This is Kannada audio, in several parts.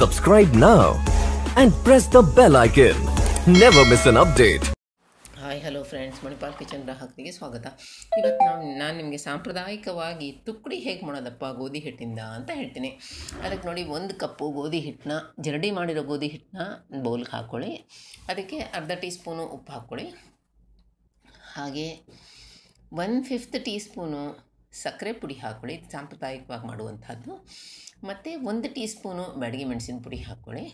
Subscribe now and press the bell icon. Never miss an update. Hi hello friends Manipal kitchen ಗ್ರಾಹಕರಿಗೆ ಸ್ವಾಗತ ಇವತ್ತು ನಾವು ನಾನು ನಿಮಗೆ ಸಾಂಪ್ರದಾಯಿಕವಾಗಿ ತುಕ್ಕಡಿ ಹೇಗೆ ಮಾಡೋದಪ್ಪ ಗೋಧಿ ಹಿಟ್ಟಿಂದ ಅಂತ ಹೇಳ್ತೀನಿ ಅದಕ್ಕೆ ನೋಡಿ ಒಂದು ಕಪ್ಪು ಗೋಧಿ ಹಿಟ್ಟನ್ನ ಜರಡಿ ಮಾಡಿರೋ ಗೋಧಿ ಹಿಟ್ಟನ್ನ ಬೌಲ್ಗೆ ಹಾಕ್ಕೊಳ್ಳಿ ಅದಕ್ಕೆ ಅರ್ಧ ಟೀ ಸ್ಪೂನು ಉಪ್ಪು ಹಾಕ್ಕೊಳ್ಳಿ ಹಾಗೆ ಒನ್ ಫಿಫ್ತ್ ಟೀ ಸ್ಪೂನು ಸಕ್ಕರೆ ಪುಡಿ ಹಾಕ್ಕೊಳ್ಳಿ ಇದು ಸಾಂಪ್ರದಾಯಿಕವಾಗಿ ಮಾಡುವಂಥದ್ದು ಮತ್ತು ಒಂದು ಟೀ ಸ್ಪೂನು ಮೆಣಸಿನ ಪುಡಿ ಹಾಕ್ಕೊಳ್ಳಿ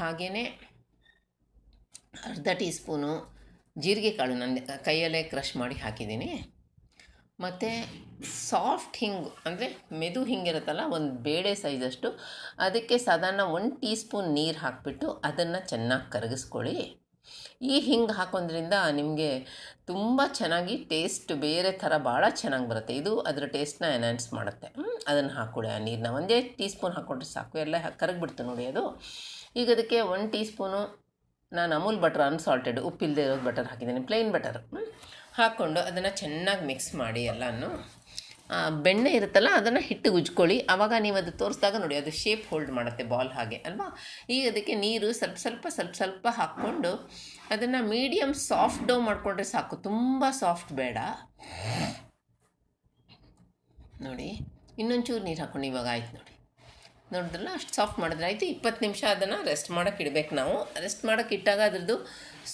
ಹಾಗೆಯೇ ಅರ್ಧ ಟೀ ಸ್ಪೂನು ಜೀರಿಗೆ ಕಾಳು ನನ್ನ ಕೈಯಲ್ಲೇ ಕ್ರಷ್ ಮಾಡಿ ಹಾಕಿದ್ದೀನಿ ಮತ್ತು ಸಾಫ್ಟ್ ಹಿಂಗು ಅಂದರೆ ಮೆದು ಹಿಂಗಿರುತ್ತಲ್ಲ ಒಂದು ಬೇಳೆ ಸೈಜಷ್ಟು ಅದಕ್ಕೆ ಸಾಧಾರಣ ಒಂದು ಟೀ ಸ್ಪೂನ್ ನೀರು ಹಾಕಿಬಿಟ್ಟು ಅದನ್ನು ಚೆನ್ನಾಗಿ ಕರಗಿಸ್ಕೊಳ್ಳಿ ಈ ಹಿಂಗೆ ಹಾಕೋದ್ರಿಂದ ನಿಮಗೆ ತುಂಬ ಚೆನ್ನಾಗಿ ಟೇಸ್ಟ್ ಬೇರೆ ಥರ ಭಾಳ ಚೆನ್ನಾಗಿ ಬರುತ್ತೆ ಇದು ಅದರ ಟೇಸ್ಟ್ನ ಎನ್ಹಾನ್ಸ್ ಮಾಡುತ್ತೆ ಅದನ್ನು ಹಾಕ್ಕೊಡಿ ಆ ನೀರನ್ನ ಒಂದೇ ಟೀ ಸ್ಪೂನ್ ಹಾಕ್ಕೊಂಡ್ರೆ ಸಾಕು ಎಲ್ಲ ಕರಗಿಬಿಡ್ತು ನೋಡಿ ಅದು ಈಗ ಅದಕ್ಕೆ ಒಂದು ಟೀ ಸ್ಪೂನು ನಾನು ಅಮೂಲ್ ಬಟರ್ ಅನ್ಸಾಲ್ಟೆಡ್ ಉಪ್ಪಿಲ್ಲದೆ ಇರೋದು ಬಟರ್ ಹಾಕಿದ್ದೀನಿ ಪ್ಲೇನ್ ಬಟರ್ ಹಾಕ್ಕೊಂಡು ಅದನ್ನು ಚೆನ್ನಾಗಿ ಮಿಕ್ಸ್ ಮಾಡಿ ಎಲ್ಲನೂ ಬೆಣ್ಣೆ ಇರುತ್ತಲ್ಲ ಅದನ್ನು ಹಿಟ್ಟು ಉಜ್ಕೊಳ್ಳಿ ಆವಾಗ ನೀವು ಅದು ತೋರಿಸಿದಾಗ ನೋಡಿ ಅದು ಶೇಪ್ ಹೋಲ್ಡ್ ಮಾಡುತ್ತೆ ಬಾಲ್ ಹಾಗೆ ಅಲ್ವಾ ಈಗ ಅದಕ್ಕೆ ನೀರು ಸ್ವಲ್ಪ ಸ್ವಲ್ಪ ಸ್ವಲ್ಪ ಸ್ವಲ್ಪ ಹಾಕ್ಕೊಂಡು ಅದನ್ನು ಮೀಡಿಯಮ್ ಸಾಫ್ಟ್ ಡೋ ಮಾಡಿಕೊಂಡ್ರೆ ಸಾಕು ತುಂಬ ಸಾಫ್ಟ್ ಬೇಡ ನೋಡಿ ಇನ್ನೊಂಚೂರು ನೀರು ಹಾಕ್ಕೊಂಡು ಇವಾಗ ಆಯ್ತು ನೋಡಿ ನೋಡಿದ್ರಲ್ಲ ಅಷ್ಟು ಸಾಫ್ಟ್ ಮಾಡಿದ್ರೆ ಆಯಿತು ಇಪ್ಪತ್ತು ನಿಮಿಷ ಅದನ್ನು ರೆಸ್ಟ್ ಮಾಡೋಕೆ ಇಡಬೇಕು ನಾವು ರೆಸ್ಟ್ ಮಾಡೋಕೆ ಇಟ್ಟಾಗ ಅದ್ರದ್ದು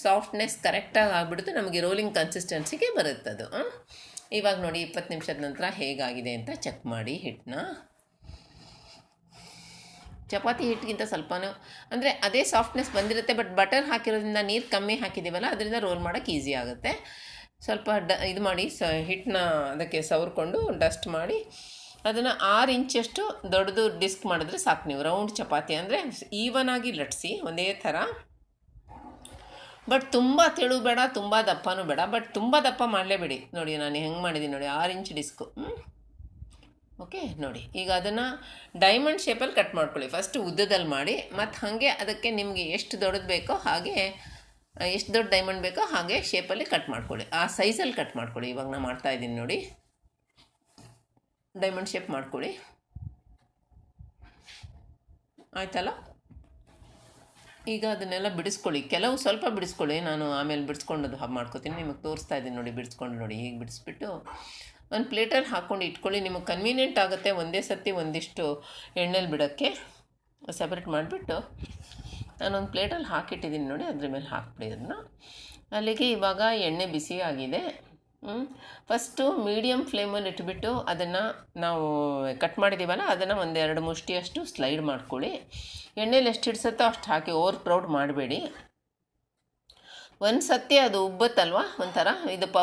ಸಾಫ್ಟ್ನೆಸ್ ಕರೆಕ್ಟಾಗಿ ಆಗಿಬಿಡುತ್ತೆ ನಮಗೆ ರೋಲಿಂಗ್ ಕನ್ಸಿಸ್ಟೆನ್ಸಿಗೆ ಬರುತ್ತೆ ಅದು ಇವಾಗ ನೋಡಿ ಇಪ್ಪತ್ತು ನಿಮಿಷದ ನಂತರ ಹೇಗಾಗಿದೆ ಅಂತ ಚೆಕ್ ಮಾಡಿ ಹಿಟ್ಟನ್ನ ಚಪಾತಿ ಹಿಟ್ಟಿಗಿಂತ ಸ್ವಲ್ಪನೂ ಅಂದರೆ ಅದೇ ಸಾಫ್ಟ್ನೆಸ್ ಬಂದಿರುತ್ತೆ ಬಟ್ ಬಟರ್ ಹಾಕಿರೋದ್ರಿಂದ ನೀರು ಕಮ್ಮಿ ಹಾಕಿದ್ದೀವಲ್ಲ ಅದರಿಂದ ರೋಲ್ ಮಾಡೋಕ್ಕೆ ಈಸಿ ಆಗುತ್ತೆ ಸ್ವಲ್ಪ ಡ ಇದು ಮಾಡಿ ಸ ಹಿಟ್ಟನ್ನ ಅದಕ್ಕೆ ಸವರ್ಕೊಂಡು ಡಸ್ಟ್ ಮಾಡಿ ಅದನ್ನು ಆರು ಇಂಚಷ್ಟು ದೊಡ್ಡದು ಡಿಸ್ಕ್ ಮಾಡಿದ್ರೆ ಸಾಕು ನೀವು ರೌಂಡ್ ಚಪಾತಿ ಅಂದರೆ ಆಗಿ ಲಟ್ಸಿ ಒಂದೇ ಥರ ಬಟ್ ತುಂಬ ತೆಳು ಬೇಡ ತುಂಬ ದಪ್ಪನೂ ಬೇಡ ಬಟ್ ತುಂಬ ದಪ್ಪ ಮಾಡಲೇಬೇಡಿ ನೋಡಿ ನಾನು ಹೆಂಗೆ ಮಾಡಿದ್ದೀನಿ ನೋಡಿ ಆರು ಇಂಚ್ ಡಿಸ್ಕು ಓಕೆ ನೋಡಿ ಈಗ ಅದನ್ನು ಡೈಮಂಡ್ ಶೇಪಲ್ಲಿ ಕಟ್ ಮಾಡ್ಕೊಳ್ಳಿ ಫಸ್ಟ್ ಉದ್ದದಲ್ಲಿ ಮಾಡಿ ಮತ್ತು ಹಾಗೆ ಅದಕ್ಕೆ ನಿಮಗೆ ಎಷ್ಟು ದೊಡ್ಡದು ಬೇಕೋ ಹಾಗೆ ಎಷ್ಟು ದೊಡ್ಡ ಡೈಮಂಡ್ ಬೇಕೋ ಹಾಗೆ ಶೇಪಲ್ಲಿ ಕಟ್ ಮಾಡ್ಕೊಳ್ಳಿ ಆ ಸೈಜಲ್ಲಿ ಕಟ್ ಮಾಡ್ಕೊಳ್ಳಿ ಇವಾಗ ನಾನು ಮಾಡ್ತಾ ಇದ್ದೀನಿ ನೋಡಿ ಡೈಮಂಡ್ ಶೇಪ್ ಮಾಡ್ಕೊಳ್ಳಿ ಆಯ್ತಲ್ಲ ಈಗ ಅದನ್ನೆಲ್ಲ ಬಿಡಿಸ್ಕೊಳ್ಳಿ ಕೆಲವು ಸ್ವಲ್ಪ ಬಿಡಿಸ್ಕೊಳ್ಳಿ ನಾನು ಆಮೇಲೆ ಬಿಡಿಸ್ಕೊಂಡು ಹಬ್ಬ ಮಾಡ್ಕೋತೀನಿ ನಿಮಗೆ ತೋರಿಸ್ತಾ ಇದ್ದೀನಿ ನೋಡಿ ಬಿಡಿಸ್ಕೊಂಡು ನೋಡಿ ಹೀಗೆ ಬಿಡಿಸ್ಬಿಟ್ಟು ಒಂದು ಪ್ಲೇಟಲ್ಲಿ ಹಾಕ್ಕೊಂಡು ಇಟ್ಕೊಳ್ಳಿ ನಿಮಗೆ ಕನ್ವೀನಿಯೆಂಟ್ ಆಗುತ್ತೆ ಒಂದೇ ಸತಿ ಒಂದಿಷ್ಟು ಎಣ್ಣೆಲಿ ಬಿಡೋಕ್ಕೆ ಸಪ್ರೇಟ್ ಮಾಡಿಬಿಟ್ಟು ನಾನೊಂದು ಪ್ಲೇಟಲ್ಲಿ ಹಾಕಿಟ್ಟಿದ್ದೀನಿ ನೋಡಿ ಅದ್ರ ಮೇಲೆ ಹಾಕ್ಬಿಡಿ ಅದನ್ನ ಅಲ್ಲಿಗೆ ಇವಾಗ ಎಣ್ಣೆ ಬಿಸಿಯಾಗಿದೆ ಫಸ್ಟು ಮೀಡಿಯಮ್ ಫ್ಲೇಮಲ್ಲಿ ಇಟ್ಬಿಟ್ಟು ಅದನ್ನು ನಾವು ಕಟ್ ಮಾಡಿದ್ದೀವಲ್ಲ ಅದನ್ನು ಒಂದೆರಡು ಮುಷ್ಟಿಯಷ್ಟು ಸ್ಲೈಡ್ ಮಾಡ್ಕೊಳ್ಳಿ ಎಣ್ಣೆಲಿ ಎಷ್ಟು ಹಿಡ್ಸುತ್ತೋ ಅಷ್ಟು ಹಾಕಿ ಓವರ್ ಪ್ರೌಡ್ ಮಾಡಬೇಡಿ ಒಂದು ಸತ್ಯ ಅದು ಉಬ್ಬತ್ತಲ್ವ ಒಂಥರ ಇದು ಪ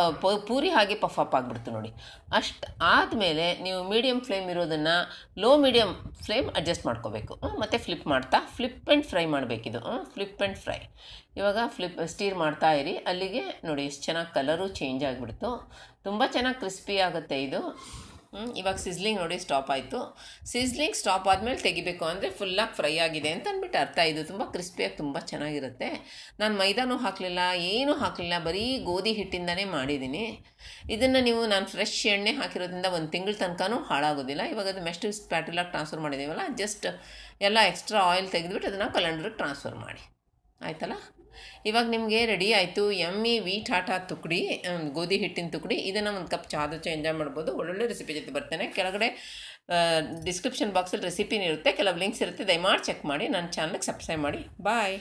ಪೂರಿ ಹಾಗೆ ಪಫ್ ಅಪ್ ಆಗಿಬಿಡ್ತು ನೋಡಿ ಅಷ್ಟು ಆದಮೇಲೆ ನೀವು ಮೀಡಿಯಮ್ ಫ್ಲೇಮ್ ಇರೋದನ್ನು ಲೋ ಮೀಡಿಯಮ್ ಫ್ಲೇಮ್ ಅಡ್ಜಸ್ಟ್ ಮಾಡ್ಕೋಬೇಕು ಮತ್ತು ಫ್ಲಿಪ್ ಮಾಡ್ತಾ ಫ್ಲಿಪ್ ಆ್ಯಂಡ್ ಫ್ರೈ ಮಾಡಬೇಕಿದು ಫ್ಲಿಪ್ ಆ್ಯಂಡ್ ಫ್ರೈ ಇವಾಗ ಫ್ಲಿಪ್ ಸ್ಟೀರ್ ಮಾಡ್ತಾ ಇರಿ ಅಲ್ಲಿಗೆ ನೋಡಿ ಎಷ್ಟು ಚೆನ್ನಾಗಿ ಕಲರು ಚೇಂಜ್ ಆಗಿಬಿಡ್ತು ತುಂಬ ಚೆನ್ನಾಗಿ ಕ್ರಿಸ್ಪಿ ಆಗುತ್ತೆ ಇದು ಇವಾಗ ಸಿಸ್ಲಿಂಗ್ ನೋಡಿ ಸ್ಟಾಪ್ ಆಯಿತು ಸಿಸ್ಲಿಂಗ್ ಸ್ಟಾಪ್ ಆದಮೇಲೆ ತೆಗಿಬೇಕು ಅಂದರೆ ಫುಲ್ಲಾಗಿ ಫ್ರೈ ಆಗಿದೆ ಅಂತ ಅಂದ್ಬಿಟ್ಟು ಅರ್ಥ ಇದು ತುಂಬ ಕ್ರಿಸ್ಪಿಯಾಗಿ ತುಂಬ ಚೆನ್ನಾಗಿರುತ್ತೆ ನಾನು ಮೈದಾನೂ ಹಾಕಲಿಲ್ಲ ಏನೂ ಹಾಕಲಿಲ್ಲ ಬರೀ ಗೋಧಿ ಹಿಟ್ಟಿಂದನೇ ಮಾಡಿದ್ದೀನಿ ಇದನ್ನು ನೀವು ನಾನು ಫ್ರೆಶ್ ಎಣ್ಣೆ ಹಾಕಿರೋದ್ರಿಂದ ಒಂದು ತಿಂಗಳ ತನಕನೂ ಹಾಳಾಗೋದಿಲ್ಲ ಇವಾಗ ಅದು ಮೆಸ್ಟ್ ಸ್ಪ್ಯಾಟುಲಾಗಿ ಟ್ರಾನ್ಸ್ಫರ್ ಮಾಡಿದ್ದೀವಲ್ಲ ಜಸ್ಟ್ ಎಲ್ಲ ಎಕ್ಸ್ಟ್ರಾ ಆಯಿಲ್ ತೆಗೆದುಬಿಟ್ಟು ಅದನ್ನು ಕಲೆಂಡ್ರಿಗೆ ಟ್ರಾನ್ಸ್ಫರ್ ಮಾಡಿ ಆಯ್ತಲ್ಲ ಇವಾಗ ನಿಮಗೆ ರೆಡಿ ಆಯಿತು ಎಮ್ಮಿ ವೀಟ್ ಆಟ ತುಕಡಿ ಗೋಧಿ ಹಿಟ್ಟಿನ ತುಕಡಿ ಇದನ್ನು ಒಂದು ಕಪ್ ಚಾ ಎಂಜಾಯ್ ಮಾಡ್ಬೋದು ಒಳ್ಳೊಳ್ಳೆ ರೆಸಿಪಿ ಜೊತೆ ಬರ್ತೇನೆ ಕೆಳಗಡೆ ಡಿಸ್ಕ್ರಿಪ್ಷನ್ ಬಾಕ್ಸಲ್ಲಿ ಇರುತ್ತೆ ಕೆಲವು ಲಿಂಕ್ಸ್ ಇರುತ್ತೆ ದಯಮಾಡಿ ಚೆಕ್ ಮಾಡಿ ನನ್ನ ಚಾನಲ್ಗೆ ಸಬ್ಸ್ಕ್ರೈಬ್ ಮಾಡಿ ಬಾಯ್